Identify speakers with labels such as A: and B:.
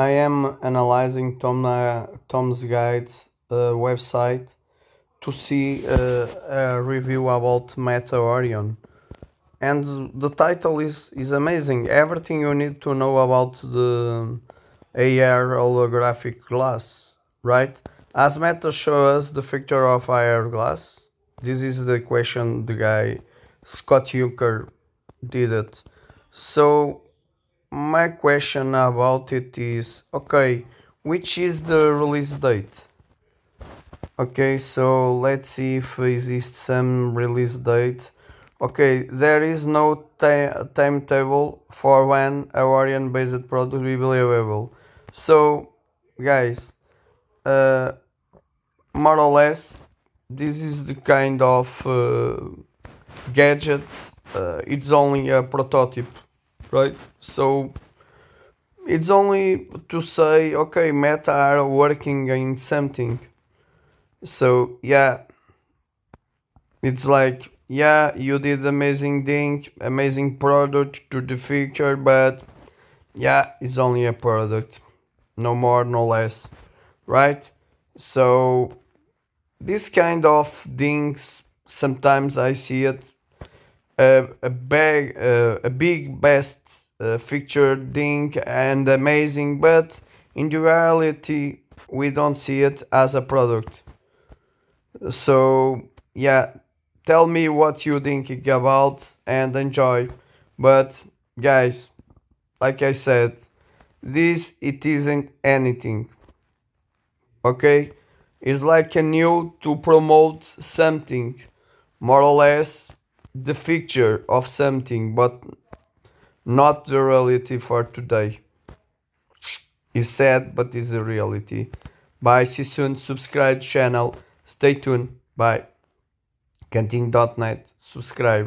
A: I am analyzing Tom's Guide's uh, website to see uh, a review about Meta Orion. And the title is, is amazing. Everything you need to know about the AR holographic glass, right? As Meta shows us the picture of AR glass, this is the question the guy Scott Juncker did it. So my question about it is okay which is the release date okay so let's see if exists some release date okay there is no timetable for when a orion based product will be available so guys uh, more or less this is the kind of uh, gadget uh, it's only a prototype right? So it's only to say, okay, Meta are working in something. So yeah, it's like yeah, you did amazing thing, amazing product to the future, but yeah, it's only a product, no more, no less, right? So this kind of things sometimes I see it a, a, big, uh, a big best uh, featured thing and amazing, but in the reality we don't see it as a product. So yeah, tell me what you think about and enjoy. But guys, like I said, this it isn't anything. Okay? It's like a new to promote something, more or less the future of something but not the reality for today. Is sad but is a reality. Bye, see soon, subscribe channel, stay tuned, bye. Canting.net, subscribe.